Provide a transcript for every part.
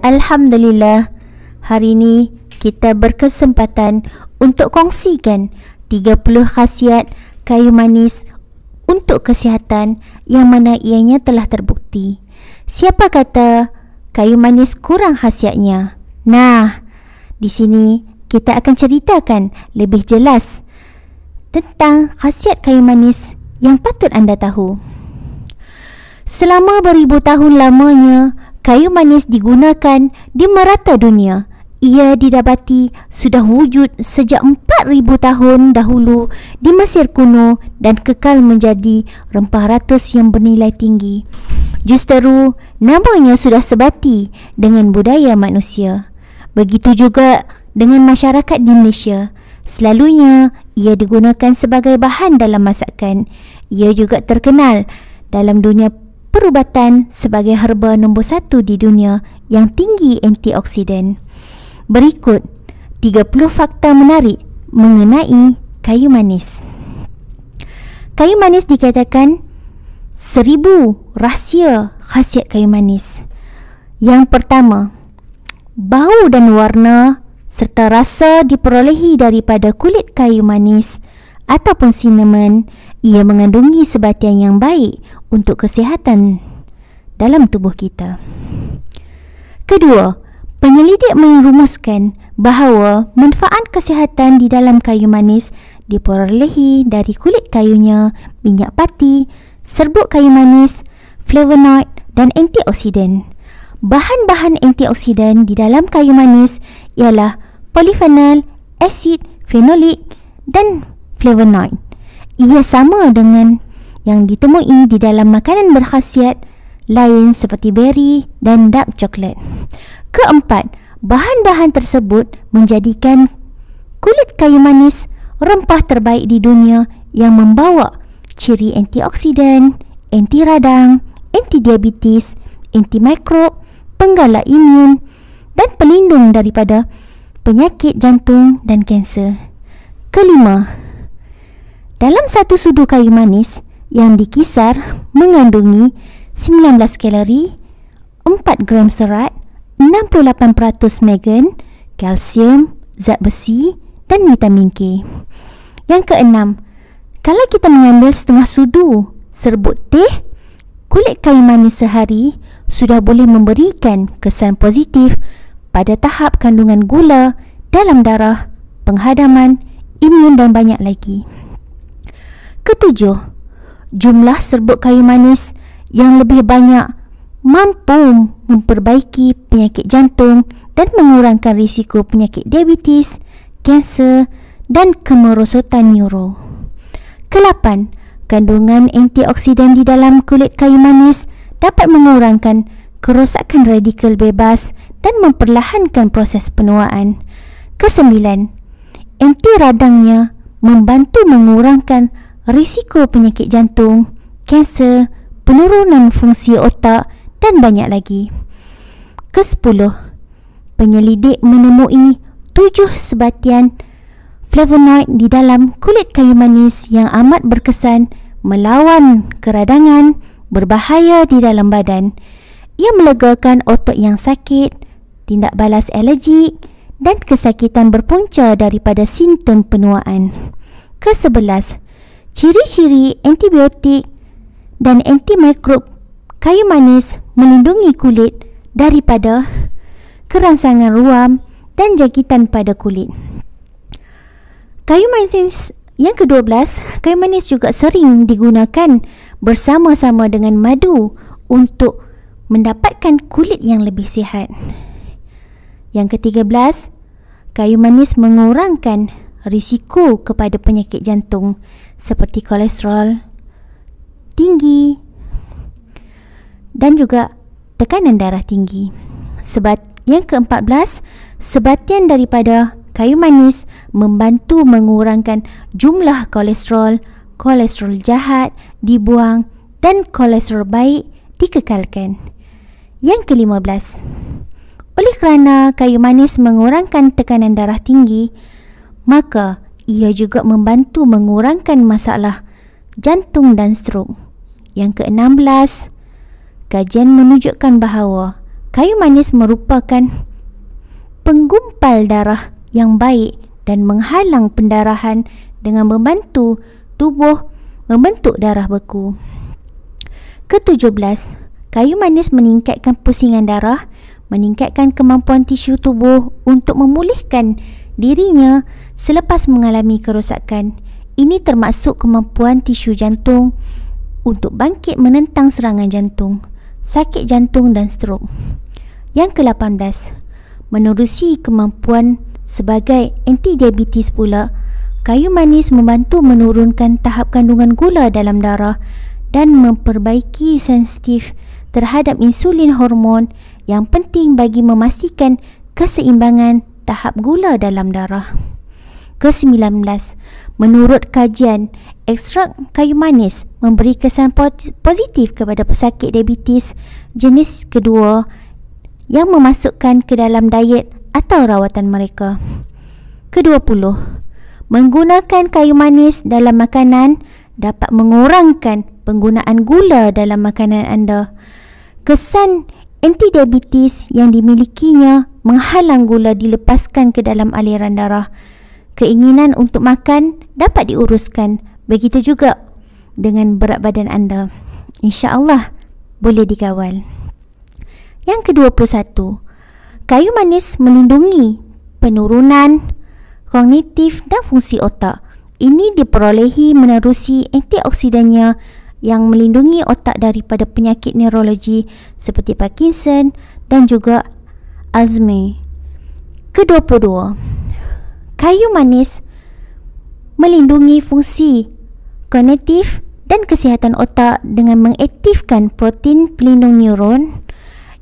Alhamdulillah, hari ini kita berkesempatan untuk kongsikan 30 khasiat kayu manis untuk kesihatan yang mana ianya telah terbukti. Siapa kata kayu manis kurang khasiatnya? Nah, di sini kita akan ceritakan lebih jelas tentang khasiat kayu manis yang patut anda tahu. Selama beribu tahun lamanya, kayu manis digunakan di merata dunia. Ia didapati sudah wujud sejak 4000 tahun dahulu di Mesir kuno dan kekal menjadi rempah ratus yang bernilai tinggi. Justeru, namanya sudah sebati dengan budaya manusia. Begitu juga dengan masyarakat di Malaysia. Selalunya, ia digunakan sebagai bahan dalam masakan. Ia juga terkenal dalam dunia perubatan sebagai herba nombor satu di dunia yang tinggi antioksidan. Berikut 30 fakta menarik mengenai kayu manis. Kayu manis dikatakan seribu rahsia khasiat kayu manis. Yang pertama, bau dan warna serta rasa diperolehi daripada kulit kayu manis ataupun cinnamon ia mengandungi sebatian yang baik untuk kesihatan dalam tubuh kita. Kedua, penyelidik merumuskan bahawa manfaat kesihatan di dalam kayu manis diperolehi dari kulit kayunya, minyak pati, serbuk kayu manis, flavonoid dan antioksidan. Bahan-bahan antioksidan di dalam kayu manis ialah polifenol, asid fenolik dan flavonoid. Ia sama dengan yang ditemui di dalam makanan berkhasiat lain seperti berry dan dark coklat. Keempat, bahan-bahan tersebut menjadikan kulit kayu manis rempah terbaik di dunia yang membawa ciri antioksidan, anti radang, anti diabetes, anti mikro, penggalak imun dan pelindung daripada penyakit jantung dan kanser. Kelima, dalam satu sudu kayu manis, yang dikisar mengandungi 19 kalori, 4 gram serat, 68% megan, kalsium, zat besi dan vitamin K. Yang keenam, kalau kita mengambil setengah sudu serbuk teh, kulit kayu manis sehari sudah boleh memberikan kesan positif pada tahap kandungan gula dalam darah, penghadaman, imun dan banyak lagi. Ketujuh, jumlah serbuk kayu manis yang lebih banyak mampu memperbaiki penyakit jantung dan mengurangkan risiko penyakit diabetes, kanser dan kemerosotan neuro. Kelapan, kandungan antioksidan di dalam kulit kayu manis dapat mengurangkan kerosakan radikal bebas dan memperlahankan proses penuaan. Kesembilan, anti radangnya membantu mengurangkan risiko penyakit jantung, kanser, penurunan fungsi otak dan banyak lagi. Kesepuluh, penyelidik menemui tujuh sebatian flavonoid di dalam kulit kayu manis yang amat berkesan melawan keradangan berbahaya di dalam badan. Ia melegakan otot yang sakit, tindak balas alergi dan kesakitan berpunca daripada sintem penuaan. Kesebelas, ciri-ciri antibiotik dan antimikrob kayu manis melindungi kulit daripada kerangsangan ruam dan jangkitan pada kulit. Kayu manis yang ke-12, kayu manis juga sering digunakan bersama-sama dengan madu untuk mendapatkan kulit yang lebih sihat. Yang ke-13, kayu manis mengurangkan risiko kepada penyakit jantung seperti kolesterol tinggi dan juga tekanan darah tinggi. Sebab yang ke-14, sebatian daripada kayu manis membantu mengurangkan jumlah kolesterol, kolesterol jahat dibuang dan kolesterol baik dikekalkan. Yang ke-15. Oleh kerana kayu manis mengurangkan tekanan darah tinggi, maka ia juga membantu mengurangkan masalah jantung dan strok. Yang ke-16, kajian menunjukkan bahawa kayu manis merupakan penggumpal darah yang baik dan menghalang pendarahan dengan membantu tubuh membentuk darah beku. Ke-17, kayu manis meningkatkan pusingan darah, meningkatkan kemampuan tisu tubuh untuk memulihkan dirinya selepas mengalami kerosakan. Ini termasuk kemampuan tisu jantung untuk bangkit menentang serangan jantung, sakit jantung dan strok. Yang ke-18, menerusi kemampuan sebagai anti-diabetes pula, kayu manis membantu menurunkan tahap kandungan gula dalam darah dan memperbaiki sensitif terhadap insulin hormon yang penting bagi memastikan keseimbangan tahap gula dalam darah. Ke-19. Menurut kajian, ekstrak kayu manis memberi kesan positif kepada pesakit diabetes jenis kedua yang memasukkan ke dalam diet atau rawatan mereka. Ke-20. Menggunakan kayu manis dalam makanan dapat mengurangkan penggunaan gula dalam makanan anda. Kesan Anti diabetes yang dimilikinya menghalang gula dilepaskan ke dalam aliran darah. Keinginan untuk makan dapat diuruskan. Begitu juga dengan berat badan anda. Insya Allah boleh dikawal. Yang ke-21. Kayu manis melindungi penurunan kognitif dan fungsi otak. Ini diperolehi menerusi antioksidannya yang melindungi otak daripada penyakit neurologi seperti Parkinson dan juga Alzheimer. Kedua dua, kayu manis melindungi fungsi kognitif dan kesihatan otak dengan mengaktifkan protein pelindung neuron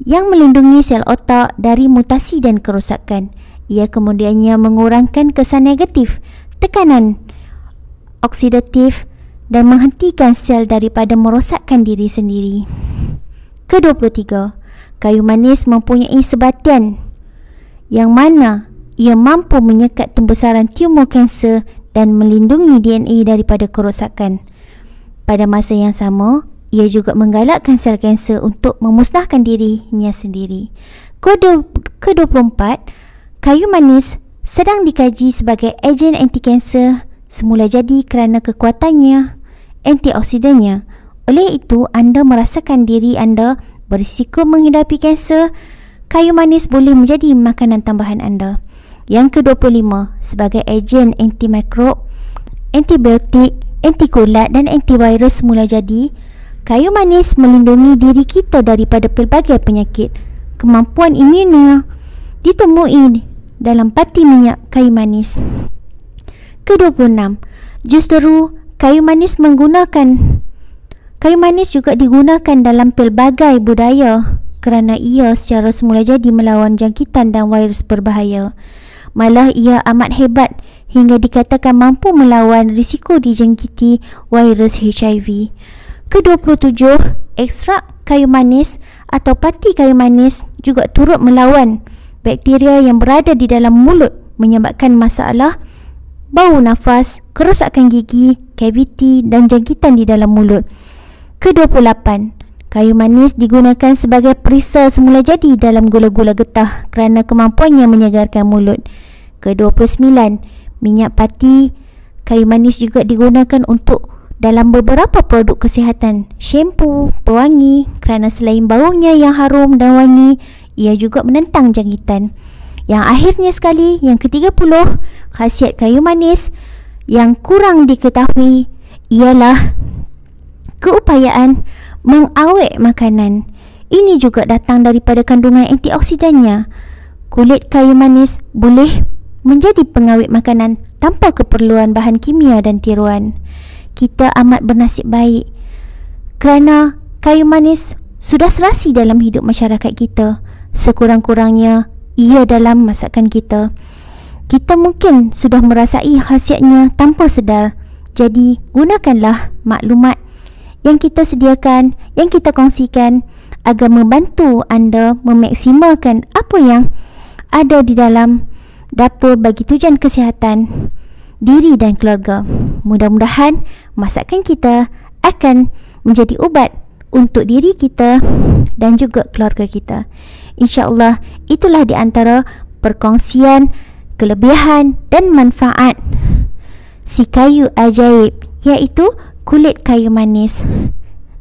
yang melindungi sel otak dari mutasi dan kerosakan. Ia kemudiannya mengurangkan kesan negatif, tekanan oksidatif dan menghentikan sel daripada merosakkan diri sendiri. Ke-23. Kayu manis mempunyai sebatian yang mana ia mampu menyekat pembesaran tumor kanser dan melindungi DNA daripada kerosakan. Pada masa yang sama, ia juga menggalakkan sel kanser untuk memusnahkan dirinya sendiri. Kode ke-24, kayu manis sedang dikaji sebagai ejen anti-kanser semula jadi kerana kekuatannya antioksidannya. Oleh itu, anda merasakan diri anda berisiko menghidapi kanser, kayu manis boleh menjadi makanan tambahan anda. Yang ke-25, sebagai ejen antimikrob, antibiotik, antikulat dan antivirus mula jadi, kayu manis melindungi diri kita daripada pelbagai penyakit. Kemampuan imunnya ditemui dalam pati minyak kayu manis. Ke-26, justeru kayu manis menggunakan kayu manis juga digunakan dalam pelbagai budaya kerana ia secara semula jadi melawan jangkitan dan virus berbahaya malah ia amat hebat hingga dikatakan mampu melawan risiko dijangkiti virus HIV ke-27 ekstrak kayu manis atau pati kayu manis juga turut melawan bakteria yang berada di dalam mulut menyebabkan masalah bau nafas, kerosakan gigi, kaviti dan jangkitan di dalam mulut. Ke-28. Kayu manis digunakan sebagai perisa semula jadi dalam gula-gula getah kerana kemampuannya menyegarkan mulut. Ke-29. Minyak pati. Kayu manis juga digunakan untuk dalam beberapa produk kesihatan. Shampoo, pewangi kerana selain baunya yang harum dan wangi, ia juga menentang jangkitan. Yang akhirnya sekali, yang ketiga puluh, khasiat kayu manis yang kurang diketahui ialah keupayaan mengawet makanan. Ini juga datang daripada kandungan antioksidannya. Kulit kayu manis boleh menjadi pengawet makanan tanpa keperluan bahan kimia dan tiruan. Kita amat bernasib baik kerana kayu manis sudah serasi dalam hidup masyarakat kita. Sekurang-kurangnya ia dalam masakan kita. Kita mungkin sudah merasai khasiatnya tanpa sedar. Jadi, gunakanlah maklumat yang kita sediakan, yang kita kongsikan agar membantu anda memaksimalkan apa yang ada di dalam dapur bagi tujuan kesihatan diri dan keluarga. Mudah-mudahan masakan kita akan menjadi ubat untuk diri kita dan juga keluarga kita. InsyaAllah itulah di antara perkongsian, kelebihan dan manfaat si kayu ajaib iaitu kulit kayu manis.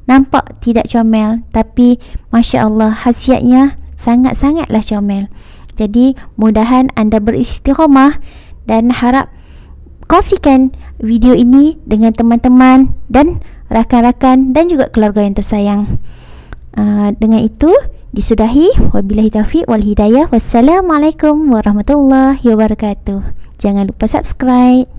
Nampak tidak comel tapi Masya Allah khasiatnya sangat-sangatlah comel. Jadi mudahan anda beristirahat dan harap kongsikan video ini dengan teman-teman dan rakan-rakan dan juga keluarga yang tersayang. Uh, dengan itu disudahi wabillahi taufiq wal hidayah. Wassalamualaikum warahmatullahi wabarakatuh. Jangan lupa subscribe.